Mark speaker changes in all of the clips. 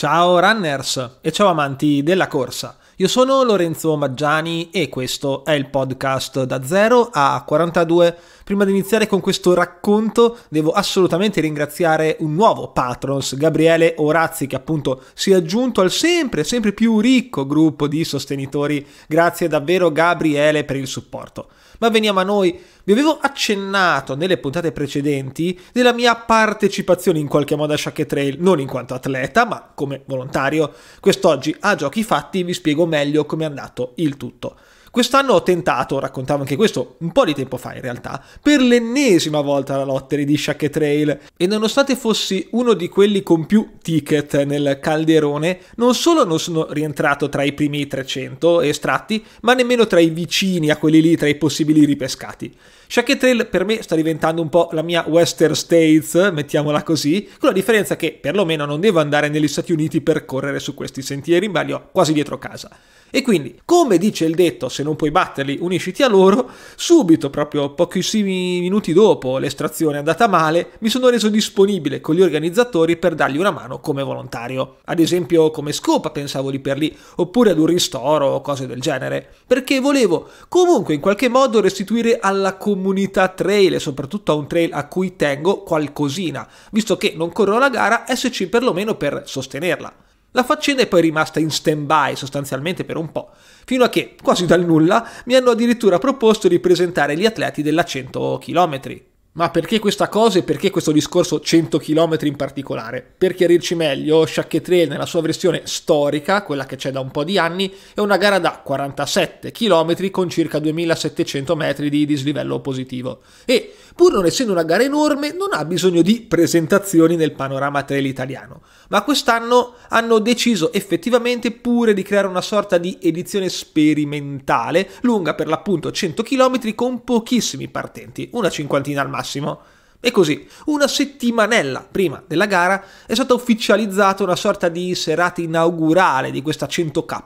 Speaker 1: Ciao runners e ciao amanti della corsa. Io sono Lorenzo Maggiani e questo è il podcast da 0 a 42 Prima di iniziare con questo racconto devo assolutamente ringraziare un nuovo patrons, Gabriele Orazzi, che appunto si è aggiunto al sempre, sempre più ricco gruppo di sostenitori. Grazie davvero Gabriele per il supporto. Ma veniamo a noi. Vi avevo accennato nelle puntate precedenti della mia partecipazione in qualche modo a Shack Trail, non in quanto atleta, ma come volontario. Quest'oggi a giochi fatti vi spiego meglio come è andato il tutto. Quest'anno ho tentato, raccontavo anche questo un po' di tempo fa in realtà, per l'ennesima volta la lottery di Shack e Trail e nonostante fossi uno di quelli con più ticket nel calderone, non solo non sono rientrato tra i primi 300 estratti, ma nemmeno tra i vicini a quelli lì, tra i possibili ripescati. Shack Trail per me sta diventando un po' la mia Western States, mettiamola così, con la differenza che perlomeno non devo andare negli Stati Uniti per correre su questi sentieri, ma li ho quasi dietro casa. E quindi, come dice il detto, se non puoi batterli, unisciti a loro, subito, proprio pochissimi minuti dopo l'estrazione è andata male, mi sono reso disponibile con gli organizzatori per dargli una mano come volontario. Ad esempio come scopa pensavo lì per lì, oppure ad un ristoro o cose del genere, perché volevo comunque in qualche modo restituire alla comunità trail e soprattutto a un trail a cui tengo qualcosina, visto che non corro la gara, esserci perlomeno per sostenerla. La faccenda è poi rimasta in stand-by sostanzialmente per un po', fino a che, quasi dal nulla, mi hanno addirittura proposto di presentare gli atleti della 100 km. Ma perché questa cosa e perché questo discorso 100 km in particolare? Per chiarirci meglio, Chaquetrel nella sua versione storica, quella che c'è da un po' di anni, è una gara da 47 km con circa 2700 metri di dislivello positivo. E, pur non essendo una gara enorme, non ha bisogno di presentazioni nel panorama trail italiano. Ma quest'anno hanno deciso effettivamente pure di creare una sorta di edizione sperimentale, lunga per l'appunto 100 km con pochissimi partenti, una cinquantina al massimo massimo e così, una settimanella prima della gara, è stata ufficializzata una sorta di serata inaugurale di questa 100K,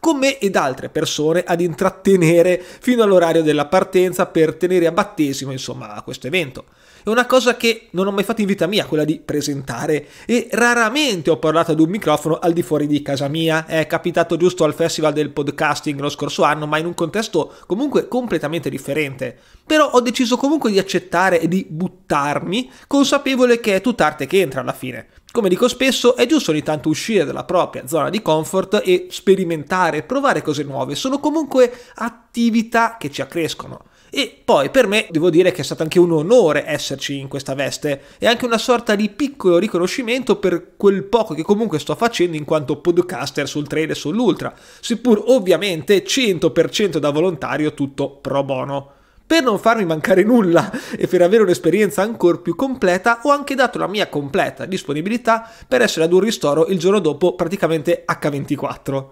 Speaker 1: con me ed altre persone ad intrattenere fino all'orario della partenza per tenere a battesimo, insomma, questo evento. È una cosa che non ho mai fatto in vita mia, quella di presentare, e raramente ho parlato ad un microfono al di fuori di casa mia. È capitato giusto al festival del podcasting lo scorso anno, ma in un contesto comunque completamente differente. Però ho deciso comunque di accettare e di buttare aiutarmi, consapevole che è tutt'arte che entra alla fine. Come dico spesso, è giusto ogni tanto uscire dalla propria zona di comfort e sperimentare, provare cose nuove, sono comunque attività che ci accrescono. E poi per me devo dire che è stato anche un onore esserci in questa veste e anche una sorta di piccolo riconoscimento per quel poco che comunque sto facendo in quanto podcaster sul trail e sull'ultra, seppur ovviamente 100% da volontario tutto pro bono. Per non farmi mancare nulla e per avere un'esperienza ancora più completa, ho anche dato la mia completa disponibilità per essere ad un ristoro il giorno dopo praticamente H24.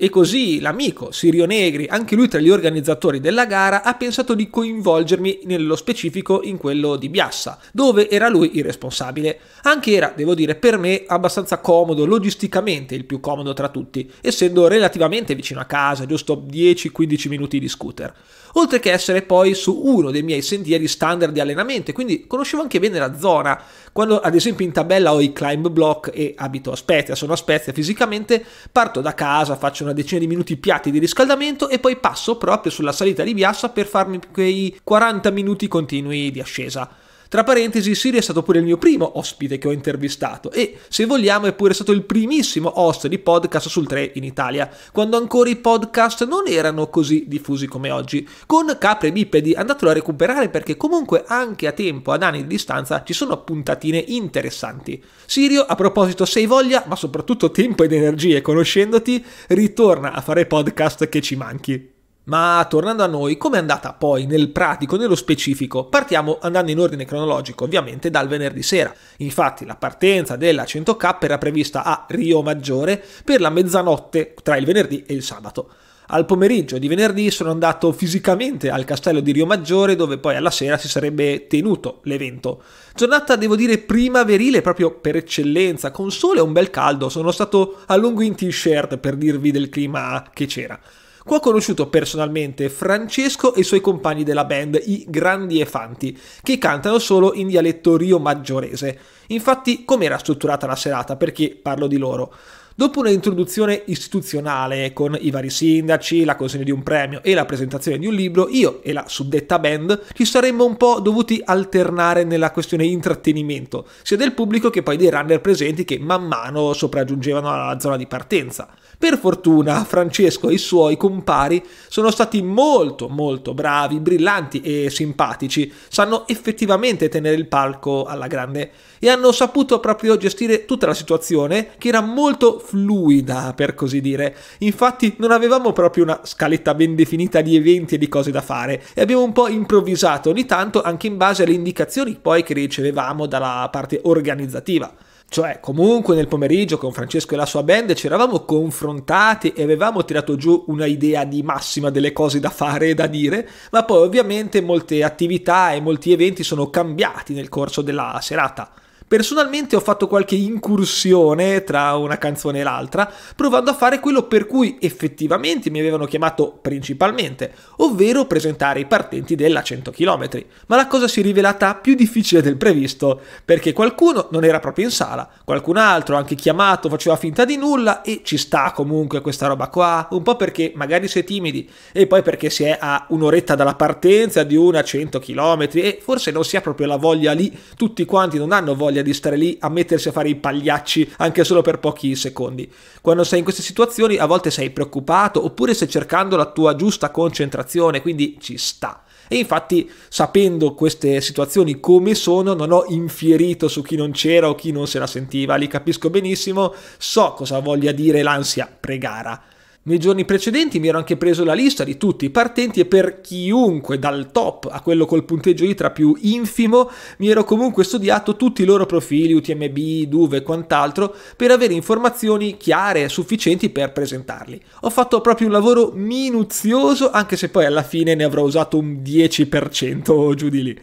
Speaker 1: E così l'amico Sirio Negri, anche lui tra gli organizzatori della gara, ha pensato di coinvolgermi nello specifico in quello di Biassa, dove era lui il responsabile. Anche era, devo dire, per me abbastanza comodo, logisticamente il più comodo tra tutti, essendo relativamente vicino a casa, giusto 10-15 minuti di scooter. Oltre che essere poi su uno dei miei sentieri standard di allenamento, quindi conoscevo anche bene la zona. Quando ad esempio in tabella ho i climb block e abito a Spezia, sono a Spezia fisicamente, parto da casa, faccio una una decina di minuti piatti di riscaldamento e poi passo proprio sulla salita di Biassa per farmi quei 40 minuti continui di ascesa. Tra parentesi, Siri è stato pure il mio primo ospite che ho intervistato e, se vogliamo, è pure stato il primissimo host di podcast sul 3 in Italia, quando ancora i podcast non erano così diffusi come oggi. Con Capre Bipedi andatelo a recuperare perché comunque anche a tempo, ad anni di distanza, ci sono puntatine interessanti. Sirio, a proposito, se hai voglia, ma soprattutto tempo ed energie conoscendoti, ritorna a fare podcast che ci manchi. Ma tornando a noi, com'è andata poi nel pratico, nello specifico? Partiamo andando in ordine cronologico, ovviamente dal venerdì sera. Infatti la partenza della 100K era prevista a Rio Maggiore per la mezzanotte tra il venerdì e il sabato. Al pomeriggio di venerdì sono andato fisicamente al castello di Rio Maggiore dove poi alla sera si sarebbe tenuto l'evento. Giornata devo dire primaverile proprio per eccellenza, con sole e un bel caldo, sono stato a lungo in t-shirt per dirvi del clima che c'era. Qua ho conosciuto personalmente Francesco e i suoi compagni della band, i Grandi Efanti, che cantano solo in dialetto rio maggiorese. Infatti, com'era strutturata la serata? Perché parlo di loro. Dopo un'introduzione istituzionale con i vari sindaci, la consegna di un premio e la presentazione di un libro, io e la suddetta band ci saremmo un po' dovuti alternare nella questione intrattenimento, sia del pubblico che poi dei runner presenti che man mano sopraggiungevano alla zona di partenza. Per fortuna Francesco e i suoi compari sono stati molto molto bravi, brillanti e simpatici, sanno effettivamente tenere il palco alla grande e hanno saputo proprio gestire tutta la situazione che era molto fluida, per così dire. Infatti non avevamo proprio una scaletta ben definita di eventi e di cose da fare e abbiamo un po' improvvisato ogni tanto anche in base alle indicazioni poi che ricevevamo dalla parte organizzativa. Cioè, comunque nel pomeriggio con Francesco e la sua band ci eravamo confrontati e avevamo tirato giù una idea di massima delle cose da fare e da dire, ma poi ovviamente molte attività e molti eventi sono cambiati nel corso della serata. Personalmente ho fatto qualche incursione tra una canzone e l'altra, provando a fare quello per cui effettivamente mi avevano chiamato principalmente, ovvero presentare i partenti della 100 km. Ma la cosa si è rivelata più difficile del previsto, perché qualcuno non era proprio in sala, qualcun altro anche chiamato faceva finta di nulla e ci sta comunque questa roba qua, un po' perché magari si è timidi e poi perché si è a un'oretta dalla partenza di una 100 km e forse non si ha proprio la voglia lì, tutti quanti non hanno voglia voglia di stare lì a mettersi a fare i pagliacci anche solo per pochi secondi. Quando sei in queste situazioni a volte sei preoccupato oppure stai cercando la tua giusta concentrazione, quindi ci sta. E infatti, sapendo queste situazioni come sono, non ho infierito su chi non c'era o chi non se la sentiva, li capisco benissimo, so cosa voglia dire l'ansia pregara. Nei giorni precedenti mi ero anche preso la lista di tutti i partenti e per chiunque, dal top a quello col punteggio ITRA più infimo, mi ero comunque studiato tutti i loro profili, UTMB, Duve e quant'altro, per avere informazioni chiare e sufficienti per presentarli. Ho fatto proprio un lavoro minuzioso, anche se poi alla fine ne avrò usato un 10% giù di lì.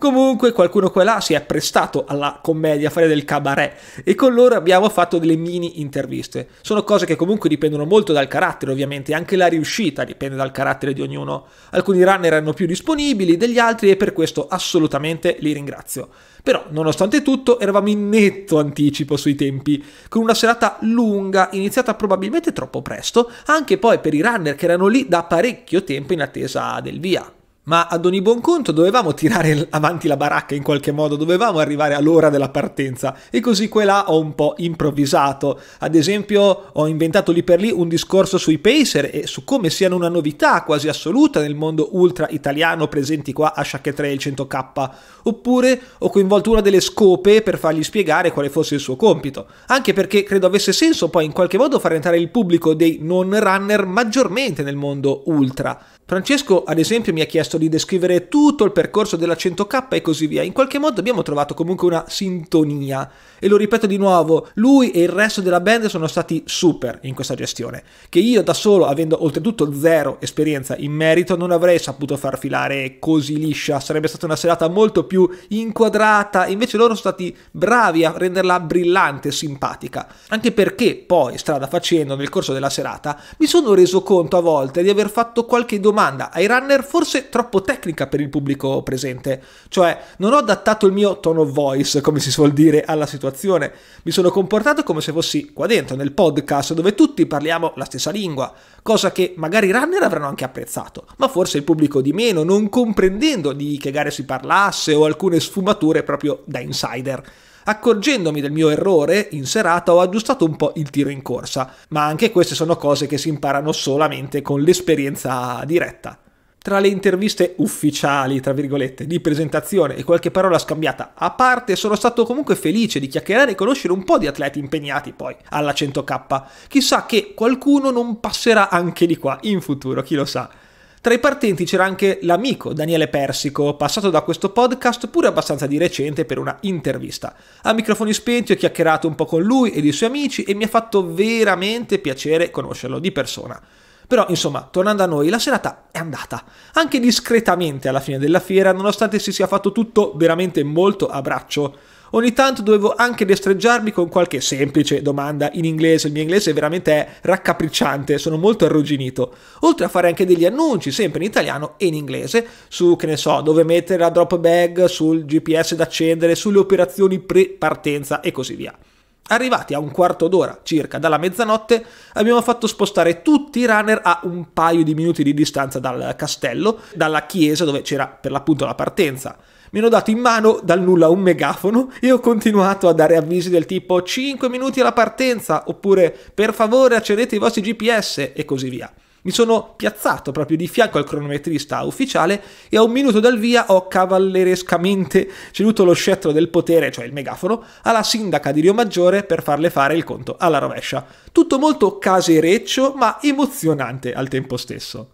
Speaker 1: Comunque qualcuno qua e là si è apprestato alla commedia, a fare del cabaret e con loro abbiamo fatto delle mini interviste. Sono cose che comunque dipendono molto dal carattere ovviamente, anche la riuscita dipende dal carattere di ognuno. Alcuni runner erano più disponibili degli altri e per questo assolutamente li ringrazio. Però nonostante tutto eravamo in netto anticipo sui tempi, con una serata lunga iniziata probabilmente troppo presto, anche poi per i runner che erano lì da parecchio tempo in attesa del via ma ad ogni buon conto dovevamo tirare avanti la baracca in qualche modo, dovevamo arrivare all'ora della partenza e così quella ho un po' improvvisato. Ad esempio ho inventato lì per lì un discorso sui Pacer e su come siano una novità quasi assoluta nel mondo ultra italiano presenti qua a Sciacche 3 il 100K, oppure ho coinvolto una delle scope per fargli spiegare quale fosse il suo compito, anche perché credo avesse senso poi in qualche modo far entrare il pubblico dei non runner maggiormente nel mondo ultra. Francesco, ad esempio, mi ha chiesto di descrivere tutto il percorso della 100K e così via. In qualche modo abbiamo trovato comunque una sintonia. E lo ripeto di nuovo, lui e il resto della band sono stati super in questa gestione, che io da solo, avendo oltretutto zero esperienza in merito, non avrei saputo far filare così liscia. Sarebbe stata una serata molto più inquadrata, invece loro sono stati bravi a renderla brillante e simpatica. Anche perché poi, strada facendo, nel corso della serata, mi sono reso conto a volte di aver fatto qualche domanda domanda ai runner forse troppo tecnica per il pubblico presente, cioè non ho adattato il mio tone of voice, come si suol dire, alla situazione, mi sono comportato come se fossi qua dentro, nel podcast, dove tutti parliamo la stessa lingua, cosa che magari i runner avranno anche apprezzato, ma forse il pubblico di meno, non comprendendo di che gare si parlasse o alcune sfumature proprio da insider. Accorgendomi del mio errore, in serata ho aggiustato un po' il tiro in corsa, ma anche queste sono cose che si imparano solamente con l'esperienza diretta. Tra le interviste ufficiali, tra virgolette, di presentazione e qualche parola scambiata a parte, sono stato comunque felice di chiacchierare e conoscere un po' di atleti impegnati poi alla 100k. Chissà che qualcuno non passerà anche di qua in futuro, chi lo sa. Tra i partenti c'era anche l'amico Daniele Persico, passato da questo podcast pure abbastanza di recente per una intervista. A microfoni spenti ho chiacchierato un po' con lui e i suoi amici e mi ha fatto veramente piacere conoscerlo di persona. Però, insomma, tornando a noi, la serata è andata, anche discretamente alla fine della fiera, nonostante si sia fatto tutto veramente molto a braccio. Ogni tanto dovevo anche destreggiarmi con qualche semplice domanda in inglese, il mio inglese veramente è raccapricciante, sono molto arrugginito. Oltre a fare anche degli annunci, sempre in italiano e in inglese, su, che ne so, dove mettere la drop bag, sul GPS da accendere, sulle operazioni pre-partenza e così via. Arrivati a un quarto d'ora circa dalla mezzanotte, abbiamo fatto spostare tutti i runner a un paio di minuti di distanza dal castello, dalla chiesa dove c'era per l'appunto la partenza. Mi hanno dato in mano dal nulla un megafono e ho continuato a dare avvisi del tipo 5 minuti alla partenza oppure per favore accedete i vostri GPS e così via. Mi sono piazzato proprio di fianco al cronometrista ufficiale e a un minuto dal via ho cavallerescamente ceduto lo scettro del potere, cioè il megafono, alla sindaca di Rio Maggiore per farle fare il conto alla rovescia. Tutto molto casereccio ma emozionante al tempo stesso.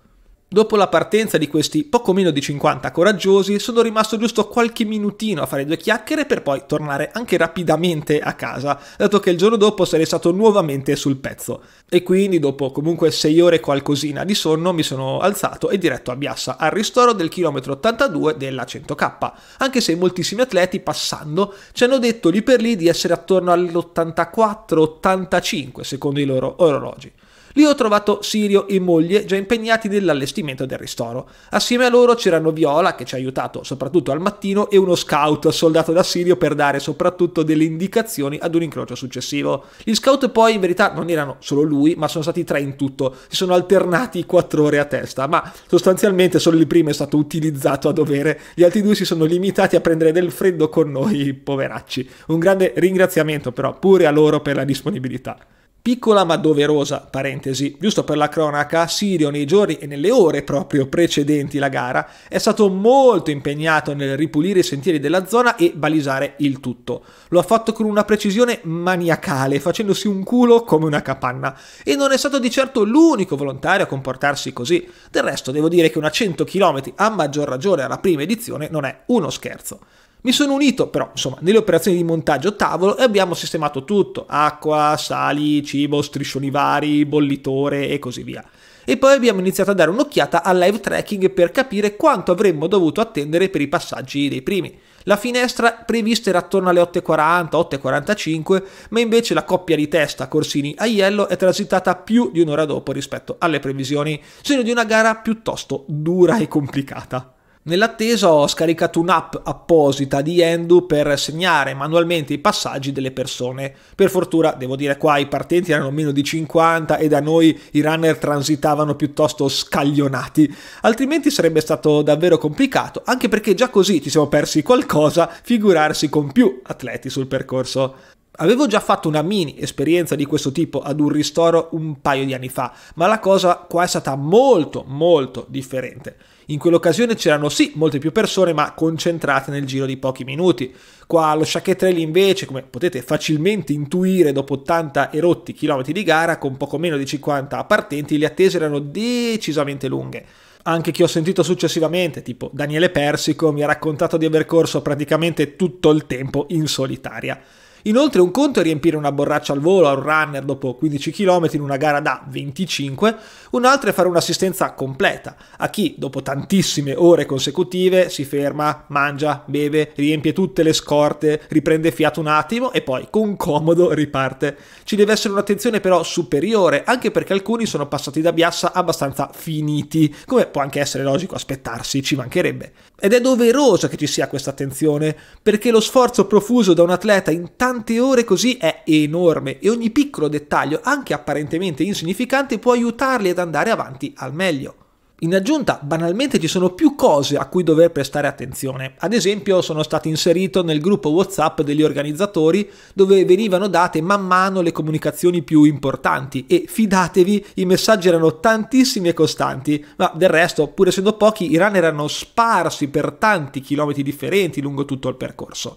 Speaker 1: Dopo la partenza di questi poco meno di 50 coraggiosi, sono rimasto giusto qualche minutino a fare due chiacchiere per poi tornare anche rapidamente a casa, dato che il giorno dopo sarei stato nuovamente sul pezzo. E quindi dopo comunque 6 ore qualcosina di sonno mi sono alzato e diretto a Biassa al ristoro del chilometro 82 della 100k, anche se moltissimi atleti passando ci hanno detto lì per lì di essere attorno all'84-85 secondo i loro orologi. Lì ho trovato Sirio e moglie già impegnati nell'allestimento del ristoro. Assieme a loro c'erano Viola che ci ha aiutato soprattutto al mattino e uno scout soldato da Sirio per dare soprattutto delle indicazioni ad un incrocio successivo. Gli scout poi in verità non erano solo lui ma sono stati tre in tutto, si sono alternati quattro ore a testa ma sostanzialmente solo il primo è stato utilizzato a dovere, gli altri due si sono limitati a prendere del freddo con noi, poveracci. Un grande ringraziamento però pure a loro per la disponibilità. Piccola ma doverosa parentesi, giusto per la cronaca, Sirio nei giorni e nelle ore proprio precedenti la gara è stato molto impegnato nel ripulire i sentieri della zona e balisare il tutto. Lo ha fatto con una precisione maniacale, facendosi un culo come una capanna. E non è stato di certo l'unico volontario a comportarsi così. Del resto devo dire che una 100 km a maggior ragione alla prima edizione non è uno scherzo. Mi sono unito però insomma nelle operazioni di montaggio tavolo e abbiamo sistemato tutto, acqua, sali, cibo, striscioni vari, bollitore e così via. E poi abbiamo iniziato a dare un'occhiata al live tracking per capire quanto avremmo dovuto attendere per i passaggi dei primi. La finestra prevista era attorno alle 8.40, 8.45, ma invece la coppia di testa Corsini-Aiello è transitata più di un'ora dopo rispetto alle previsioni, segno di una gara piuttosto dura e complicata. Nell'attesa ho scaricato un'app apposita di Endu per segnare manualmente i passaggi delle persone. Per fortuna, devo dire qua, i partenti erano meno di 50 e da noi i runner transitavano piuttosto scaglionati, altrimenti sarebbe stato davvero complicato, anche perché già così ci siamo persi qualcosa, figurarsi con più atleti sul percorso. Avevo già fatto una mini esperienza di questo tipo ad un ristoro un paio di anni fa, ma la cosa qua è stata molto molto differente. In quell'occasione c'erano sì molte più persone, ma concentrate nel giro di pochi minuti. Qua allo Shaketrelli invece, come potete facilmente intuire dopo 80 erotti chilometri di gara, con poco meno di 50 partenti, le attese erano decisamente lunghe anche chi ho sentito successivamente, tipo Daniele Persico, mi ha raccontato di aver corso praticamente tutto il tempo in solitaria. Inoltre un conto è riempire una borraccia al volo a un runner dopo 15 km in una gara da 25, un altro è fare un'assistenza completa a chi dopo tantissime ore consecutive si ferma, mangia, beve, riempie tutte le scorte, riprende fiato un attimo e poi con comodo riparte. Ci deve essere un'attenzione però superiore, anche perché alcuni sono passati da Biassa abbastanza finiti, come può anche essere logico aspettarsi, ci mancherebbe. Ed è doveroso che ci sia questa attenzione, perché lo sforzo profuso da un atleta in tante ore così è enorme e ogni piccolo dettaglio, anche apparentemente insignificante, può aiutarli ad andare avanti al meglio. In aggiunta, banalmente ci sono più cose a cui dover prestare attenzione. Ad esempio, sono stato inserito nel gruppo WhatsApp degli organizzatori dove venivano date man mano le comunicazioni più importanti e fidatevi, i messaggi erano tantissimi e costanti, ma del resto, pur essendo pochi, i run erano sparsi per tanti chilometri differenti lungo tutto il percorso.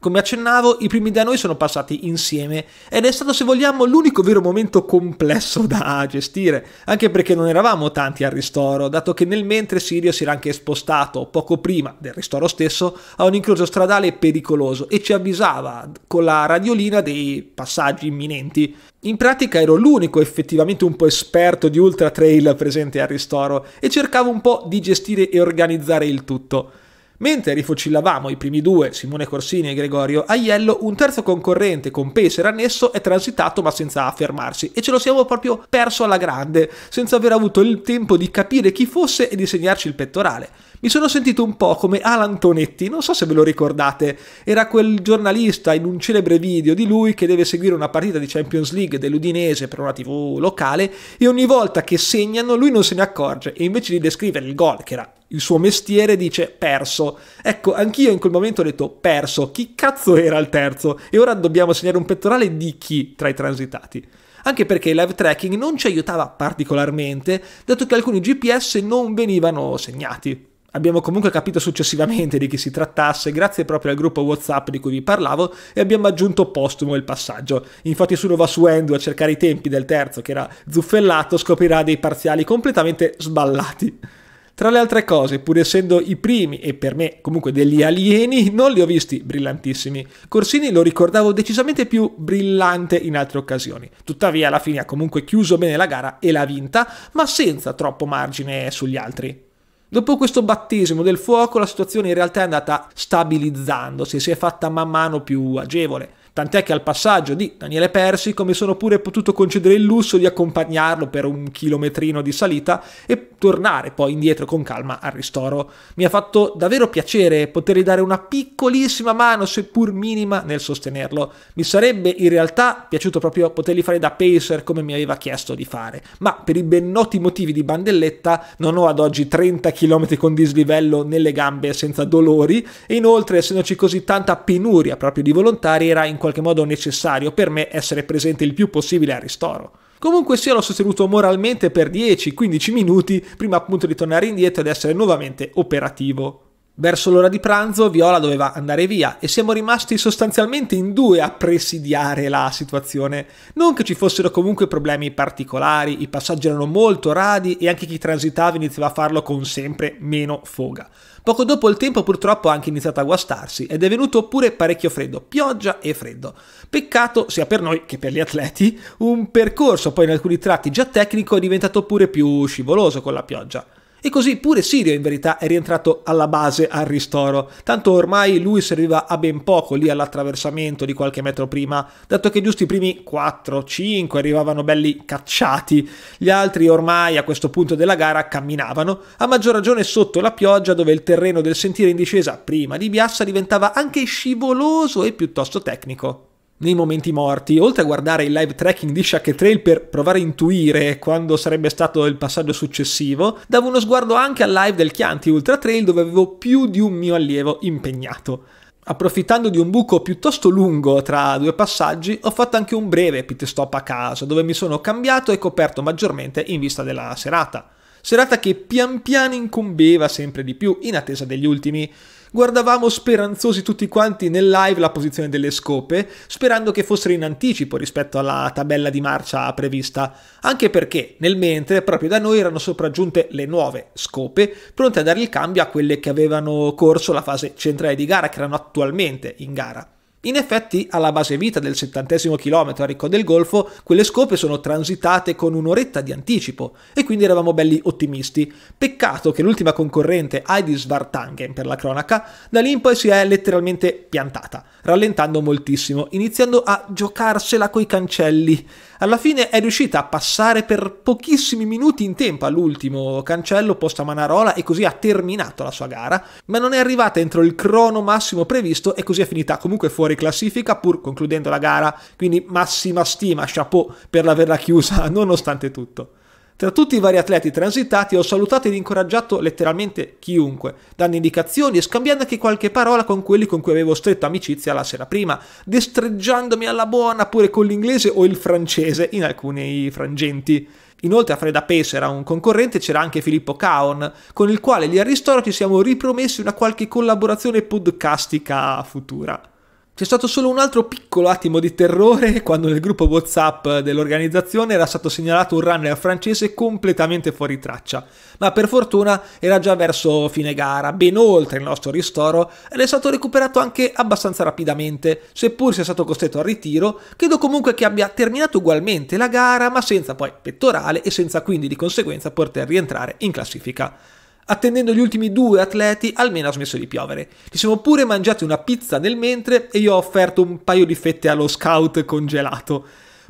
Speaker 1: Come accennavo, i primi da noi sono passati insieme ed è stato, se vogliamo, l'unico vero momento complesso da gestire, anche perché non eravamo tanti al ristoro, dato che nel mentre Sirio si era anche spostato poco prima del ristoro stesso a un incrocio stradale pericoloso e ci avvisava con la radiolina dei passaggi imminenti. In pratica ero l'unico effettivamente un po' esperto di ultra trail presente al ristoro e cercavo un po' di gestire e organizzare il tutto. Mentre rifocillavamo i primi due, Simone Corsini e Gregorio Aiello, un terzo concorrente con Pacer annesso è transitato ma senza affermarsi e ce lo siamo proprio perso alla grande, senza aver avuto il tempo di capire chi fosse e di segnarci il pettorale. Mi sono sentito un po' come Alan Tonetti, non so se ve lo ricordate, era quel giornalista in un celebre video di lui che deve seguire una partita di Champions League dell'Udinese per una tv locale e ogni volta che segnano lui non se ne accorge e invece di descrivere il gol, che era il suo mestiere dice perso. Ecco, anch'io in quel momento ho detto perso, chi cazzo era il terzo? E ora dobbiamo segnare un pettorale di chi tra i transitati. Anche perché il live tracking non ci aiutava particolarmente, dato che alcuni GPS non venivano segnati. Abbiamo comunque capito successivamente di chi si trattasse grazie proprio al gruppo WhatsApp di cui vi parlavo e abbiamo aggiunto postumo il passaggio. Infatti se uno va su Endo a cercare i tempi del terzo che era zuffellato scoprirà dei parziali completamente sballati. Tra le altre cose, pur essendo i primi e per me comunque degli alieni, non li ho visti brillantissimi. Corsini lo ricordavo decisamente più brillante in altre occasioni. Tuttavia alla fine ha comunque chiuso bene la gara e l'ha vinta, ma senza troppo margine sugli altri. Dopo questo battesimo del fuoco la situazione in realtà è andata stabilizzandosi, si è fatta man mano più agevole tant'è che al passaggio di Daniele Persico mi sono pure potuto concedere il lusso di accompagnarlo per un chilometrino di salita e tornare poi indietro con calma al ristoro. Mi ha fatto davvero piacere potergli dare una piccolissima mano, seppur minima, nel sostenerlo. Mi sarebbe in realtà piaciuto proprio potergli fare da pacer come mi aveva chiesto di fare, ma per i ben noti motivi di bandelletta non ho ad oggi 30 km con dislivello nelle gambe senza dolori e inoltre essendoci così tanta penuria proprio di volontari era in qualche qualche modo necessario per me essere presente il più possibile al ristoro. Comunque sia l'ho sostenuto moralmente per 10-15 minuti prima appunto di tornare indietro ed essere nuovamente operativo. Verso l'ora di pranzo Viola doveva andare via e siamo rimasti sostanzialmente in due a presidiare la situazione. Non che ci fossero comunque problemi particolari, i passaggi erano molto radi e anche chi transitava iniziava a farlo con sempre meno foga. Poco dopo il tempo purtroppo ha anche iniziato a guastarsi ed è venuto pure parecchio freddo, pioggia e freddo. Peccato sia per noi che per gli atleti, un percorso poi in alcuni tratti già tecnico è diventato pure più scivoloso con la pioggia. E così pure Sirio in verità è rientrato alla base al ristoro, tanto ormai lui serviva a ben poco lì all'attraversamento di qualche metro prima, dato che giusto i primi 4-5 arrivavano belli cacciati, gli altri ormai a questo punto della gara camminavano, a maggior ragione sotto la pioggia dove il terreno del sentiero in discesa prima di Biassa diventava anche scivoloso e piuttosto tecnico nei momenti morti, oltre a guardare il live tracking di Shaq e Trail per provare a intuire quando sarebbe stato il passaggio successivo, davo uno sguardo anche al live del Chianti Ultra Trail dove avevo più di un mio allievo impegnato. Approfittando di un buco piuttosto lungo tra due passaggi, ho fatto anche un breve pit stop a casa, dove mi sono cambiato e coperto maggiormente in vista della serata. Serata che pian piano incombeva sempre di più in attesa degli ultimi. Guardavamo speranzosi tutti quanti nel live la posizione delle scope, sperando che fossero in anticipo rispetto alla tabella di marcia prevista, anche perché nel mentre proprio da noi erano sopraggiunte le nuove scope, pronte a dare il cambio a quelle che avevano corso la fase centrale di gara, che erano attualmente in gara. In effetti, alla base vita del settantesimo chilometro a Ricco del Golfo, quelle scope sono transitate con un'oretta di anticipo, e quindi eravamo belli ottimisti. Peccato che l'ultima concorrente, Heidi Svartangen per la cronaca, da lì in poi si è letteralmente piantata, rallentando moltissimo, iniziando a giocarsela coi cancelli alla fine è riuscita a passare per pochissimi minuti in tempo all'ultimo cancello posta Manarola e così ha terminato la sua gara, ma non è arrivata entro il crono massimo previsto e così è finita comunque fuori classifica pur concludendo la gara, quindi massima stima, chapeau per averla chiusa nonostante tutto. Tra tutti i vari atleti transitati ho salutato ed incoraggiato letteralmente chiunque, dando indicazioni e scambiando anche qualche parola con quelli con cui avevo stretto amicizia la sera prima, destreggiandomi alla buona pure con l'inglese o il francese in alcuni frangenti. Inoltre a Freda Pace era un concorrente c'era anche Filippo Caon, con il quale gli al ci siamo ripromessi una qualche collaborazione podcastica futura. C'è stato solo un altro piccolo attimo di terrore quando nel gruppo WhatsApp dell'organizzazione era stato segnalato un runner francese completamente fuori traccia, ma per fortuna era già verso fine gara, ben oltre il nostro ristoro, ed è stato recuperato anche abbastanza rapidamente, seppur sia stato costretto al ritiro, credo comunque che abbia terminato ugualmente la gara, ma senza poi pettorale e senza quindi di conseguenza poter rientrare in classifica attendendo gli ultimi due atleti almeno ha smesso di piovere. Ci siamo pure mangiati una pizza nel mentre e io ho offerto un paio di fette allo scout congelato.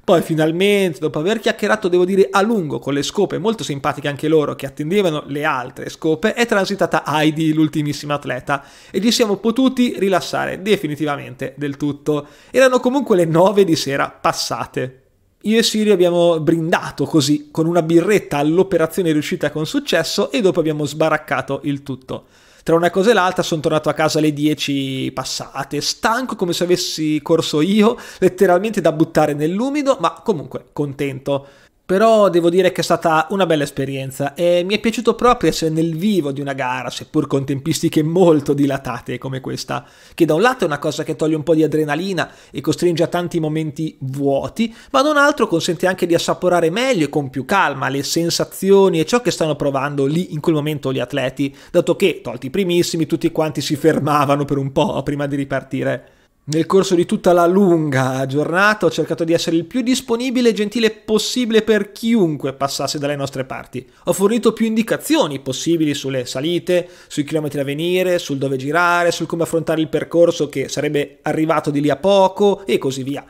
Speaker 1: Poi finalmente, dopo aver chiacchierato, devo dire, a lungo con le scope, molto simpatiche anche loro, che attendevano le altre scope, è transitata Heidi, l'ultimissima atleta, e ci siamo potuti rilassare definitivamente del tutto. Erano comunque le 9 di sera passate. Io e Siri abbiamo brindato così con una birretta all'operazione riuscita con successo e dopo abbiamo sbaraccato il tutto. Tra una cosa e l'altra sono tornato a casa alle 10 passate, stanco come se avessi corso io, letteralmente da buttare nell'umido, ma comunque contento però devo dire che è stata una bella esperienza e mi è piaciuto proprio essere nel vivo di una gara, seppur con tempistiche molto dilatate come questa, che da un lato è una cosa che toglie un po' di adrenalina e costringe a tanti momenti vuoti, ma da un altro consente anche di assaporare meglio e con più calma le sensazioni e ciò che stanno provando lì in quel momento gli atleti, dato che, tolti i primissimi, tutti quanti si fermavano per un po' prima di ripartire. Nel corso di tutta la lunga giornata ho cercato di essere il più disponibile e gentile possibile per chiunque passasse dalle nostre parti. Ho fornito più indicazioni possibili sulle salite, sui chilometri da venire, sul dove girare, sul come affrontare il percorso che sarebbe arrivato di lì a poco e così via.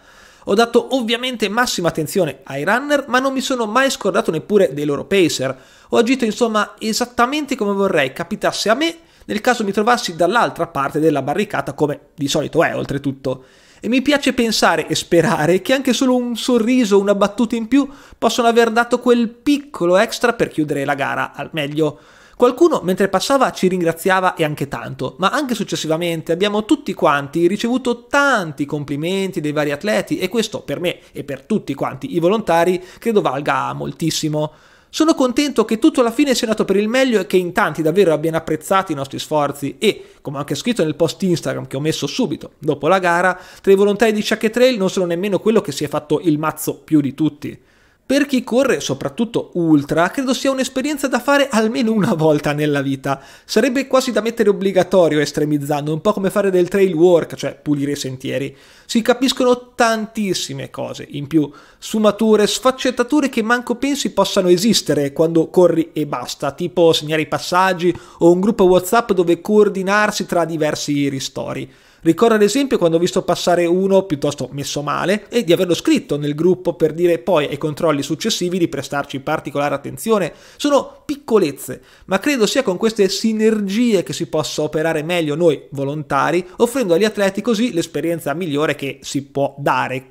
Speaker 1: Ho dato ovviamente massima attenzione ai runner, ma non mi sono mai scordato neppure dei loro pacer. Ho agito insomma esattamente come vorrei capitasse a me nel caso mi trovassi dall'altra parte della barricata come di solito è oltretutto. E mi piace pensare e sperare che anche solo un sorriso, una battuta in più possono aver dato quel piccolo extra per chiudere la gara al meglio. Qualcuno mentre passava ci ringraziava e anche tanto, ma anche successivamente abbiamo tutti quanti ricevuto tanti complimenti dai vari atleti e questo per me e per tutti quanti i volontari credo valga moltissimo. Sono contento che tutto alla fine sia andato per il meglio e che in tanti davvero abbiano apprezzato i nostri sforzi e, come ho anche scritto nel post Instagram che ho messo subito dopo la gara, tra i volontari di Chuck e Trail non sono nemmeno quello che si è fatto il mazzo più di tutti. Per chi corre, soprattutto ultra, credo sia un'esperienza da fare almeno una volta nella vita. Sarebbe quasi da mettere obbligatorio estremizzando, un po' come fare del trail work, cioè pulire i sentieri. Si capiscono tantissime cose, in più sfumature, sfaccettature che manco pensi possano esistere quando corri e basta, tipo segnare i passaggi o un gruppo WhatsApp dove coordinarsi tra diversi ristori. Ricordo ad esempio quando ho visto passare uno piuttosto messo male e di averlo scritto nel gruppo per dire poi ai controlli successivi di prestarci particolare attenzione. Sono piccolezze, ma credo sia con queste sinergie che si possa operare meglio noi volontari, offrendo agli atleti così l'esperienza migliore che si può dare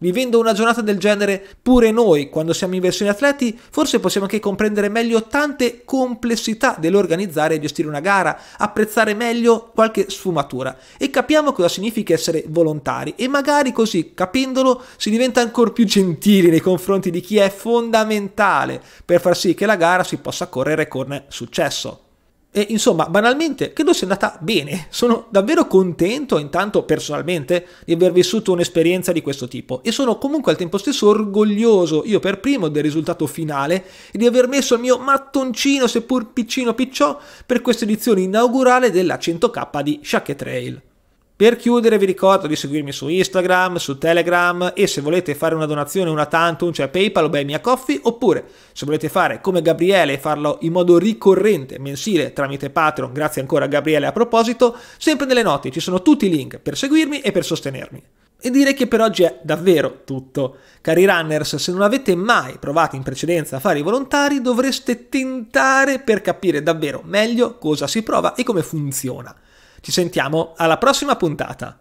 Speaker 1: Vivendo una giornata del genere, pure noi, quando siamo in versione atleti, forse possiamo anche comprendere meglio tante complessità dell'organizzare e gestire una gara, apprezzare meglio qualche sfumatura e capiamo cosa significa essere volontari e magari così, capendolo, si diventa ancora più gentili nei confronti di chi è fondamentale per far sì che la gara si possa correre con successo. E insomma, banalmente, credo sia andata bene. Sono davvero contento, intanto personalmente, di aver vissuto un'esperienza di questo tipo. E sono comunque al tempo stesso orgoglioso, io per primo, del risultato finale e di aver messo il mio mattoncino, seppur piccino picciò, per questa edizione inaugurale della 100k di Shack Trail. Per chiudere vi ricordo di seguirmi su Instagram, su Telegram e se volete fare una donazione, una tantum, cioè PayPal o Buy Coffee, oppure se volete fare come Gabriele e farlo in modo ricorrente, mensile, tramite Patreon, grazie ancora a Gabriele a proposito, sempre nelle note ci sono tutti i link per seguirmi e per sostenermi. E direi che per oggi è davvero tutto. Cari runners, se non avete mai provato in precedenza a fare i volontari, dovreste tentare per capire davvero meglio cosa si prova e come funziona. Ci sentiamo alla prossima puntata.